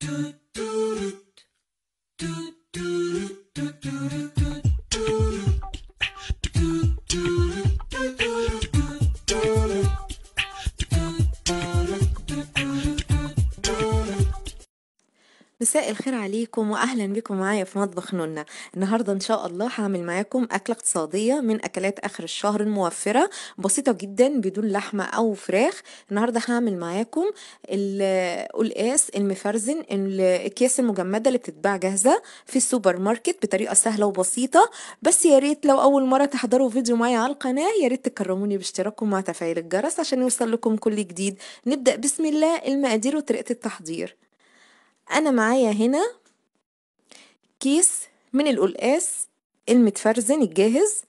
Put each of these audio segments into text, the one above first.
Good. مساء الخير عليكم واهلا بكم معايا في مطبخ نونا النهارده ان شاء الله هعمل معاكم اكله اقتصاديه من اكلات اخر الشهر الموفره بسيطه جدا بدون لحمه او فراخ النهارده هعمل معاكم القلقاس المفرزن الاكياس المجمده اللي بتتباع جاهزه في السوبر ماركت بطريقه سهله وبسيطه بس يا ريت لو اول مره تحضروا فيديو معايا على القناه يا ريت تكرموني باشتراككم مع تفعيل الجرس عشان يوصل لكم كل جديد نبدا بسم الله المقادير وطريقه التحضير انا معايا هنا كيس من القلقاس المتفرزن الجاهز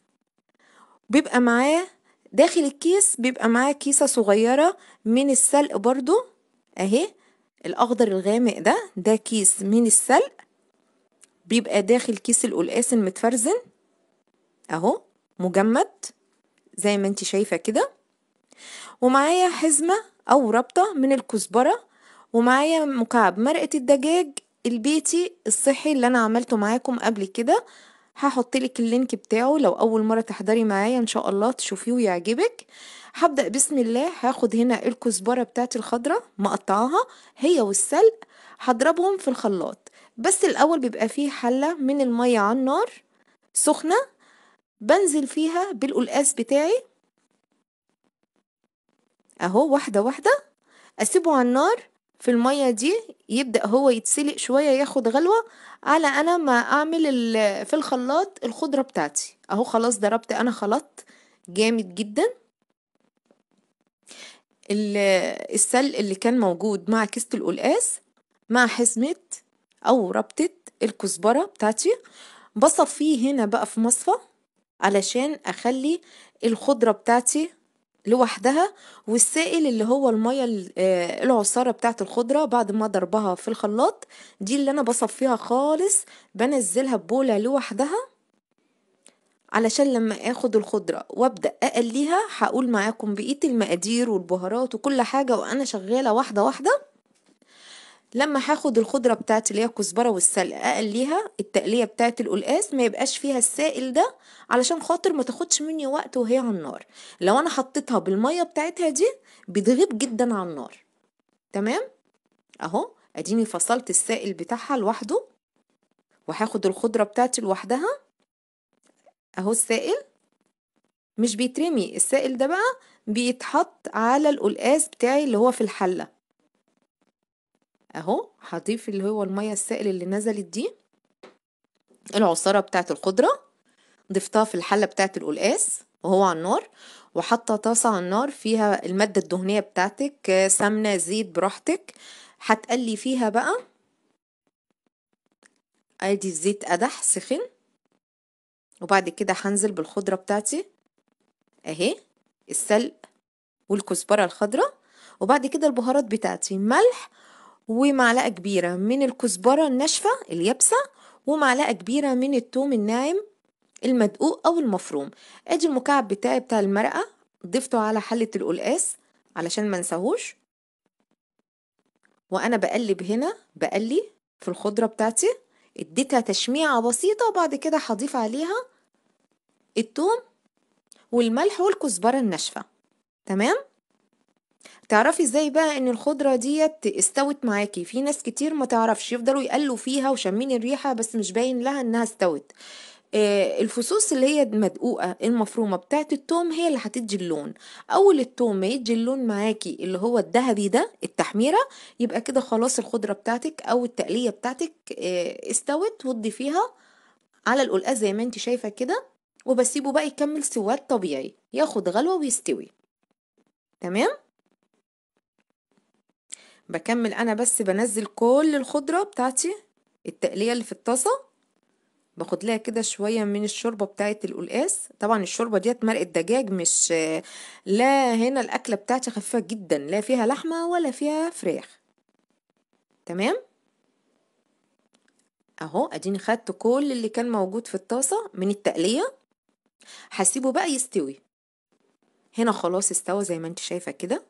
بيبقى معاه داخل الكيس بيبقى معاه كيسة صغيرة من السلق برضو اهي الاخضر الغامق ده ده كيس من السلق بيبقى داخل كيس القلقاس المتفرزن اهو مجمد زي ما انت شايفة كده ومعايا حزمة او ربطة من الكزبرة ومعايا مكعب مرقة الدجاج البيتي الصحي اللي انا عملته معاكم قبل كده هحطلك اللينك بتاعه لو اول مرة تحضري معايا ان شاء الله تشوفيه ويعجبك هبدأ بسم الله هاخد هنا الكزبرة بتاعتي الخضرة مقطعاها هي والسلق هضربهم في الخلاط بس الاول بيبقى فيه حلة من المية على النار سخنة بنزل فيها بالقلقاس بتاعي اهو واحدة واحدة اسيبه على النار في المية دي يبدأ هو يتسلق شوية ياخد غلوة على أنا ما أعمل في الخلاط الخضرة بتاعتي أهو خلاص ضربت أنا خلطت جامد جدا السلق اللي كان موجود مع كيسة القلقاس مع حزمة أو ربطة الكزبرة بتاعتي بصفيه هنا بقى في مصفى علشان أخلي الخضرة بتاعتي لوحدها والسائل اللي هو المية آه، العصارة بتاعة الخضرة بعد ما ضربها في الخلاط دي اللي انا بصفيها خالص بنزلها ببولة لوحدها علشان لما اخد الخضرة وابدأ اقليها هقول معاكم بقية المقادير والبهارات وكل حاجة وانا شغالة واحدة واحدة لما هاخد الخضرة بتاعتي اللي هي الكزبرة والسلق اقليها التقلية بتاعت القلقاس ما يبقاش فيها السائل ده علشان خاطر ما تاخدش مني وقت وهي على النار لو انا حطيتها بالمية بتاعتها دي بتغيب جدا على النار تمام اهو اديني فصلت السائل بتاعها لوحده وهاخد الخضرة بتاعتي لوحدها اهو السائل مش بيترمي السائل ده بقى بيتحط على القلقاس بتاعي اللي هو في الحله اهو هضيف اللي هو المية السائل اللي نزلت دي العصارة بتاعت الخضرة ضفتها في الحلة بتاعت القلقاس وهو على النار وحاطة طاسة على النار فيها المادة الدهنية بتاعتك سمنة زيت براحتك هتقلي فيها بقى ادي الزيت قدح سخن وبعد كده هنزل بالخضرة بتاعتي اهي السلق والكزبرة الخضراء وبعد كده البهارات بتاعتي ملح ومعلقة كبيرة من الكزبرة الناشفة اليابسة ومعلقة كبيرة من التوم الناعم المدقوق أو المفروم أدي المكعب بتاعي بتاع المرقة ضفته على حلة القلقاس علشان ما انساهوش وأنا بقلب هنا بقلي في الخضرة بتاعتي اديتها تشميعة بسيطة وبعد كده هضيف عليها التوم والملح والكزبرة الناشفة تمام؟ تعرفي ازاي بقى ان الخضرة ديت استوت معاكي في ناس كتير ما تعرفش يفضلوا يقلوا فيها وشامين الريحة بس مش باين لها انها استوت آه، الفصوص اللي هي المدقوقة المفرومة بتاعت التوم هي اللي هتدي اللون أول التوم ما يدي اللون معاكي اللي هو الذهبي ده التحميرة يبقى كده خلاص الخضرة بتاعتك أو التقلية بتاعتك آه، استوت وتضيفيها على القلقاس زي ما انت شايفة كده وبسيبه بقى يكمل سواد طبيعي ياخد غلوة ويستوي تمام بكمل انا بس بنزل كل الخضرة بتاعتي التقلية اللي في الطاسة باخد لها كده شوية من الشوربة بتاعت القلقاس طبعا الشوربة ديت مرقة دجاج مش لا هنا الاكلة بتاعتي خفيفة جدا لا فيها لحمة ولا فيها فراخ تمام اهو اديني خدت كل اللي كان موجود في الطاسة من التقلية هسيبه بقى يستوي هنا خلاص استوى زي ما انت شايفة كده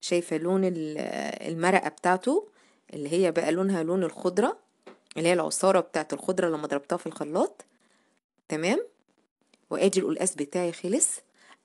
شايفة لون المرقة بتاعته اللي هي بقى لونها لون الخضرة اللي هي العصارة بتاعت الخضرة لما ضربتها في الخلاط تمام وادي القلقاس بتاعي خلص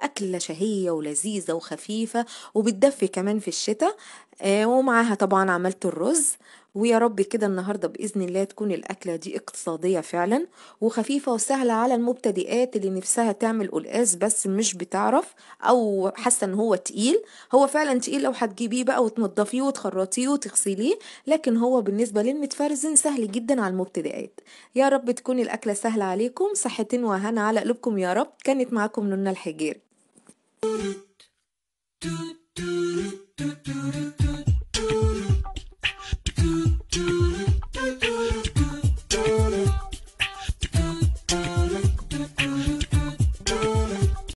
أكلة شهية ولذيذة وخفيفة وبتدفي كمان في الشتاء آه، ومعاها طبعا عملت الرز ويا رب كده النهاردة بإذن الله تكون الأكلة دي اقتصادية فعلا وخفيفة وسهلة على المبتدئات اللي نفسها تعمل قلقاس بس مش بتعرف أو حاسة إن هو تقيل هو فعلا تقيل لو هتجيبيه بقى وتنضفيه وتخرطيه وتغسليه لكن هو بالنسبة للمتفرزن سهل جدا على المبتدئات يا رب تكون الأكلة سهلة عليكم صحتين وهنا على قلوبكم يا رب كانت معاكم نونا الحجير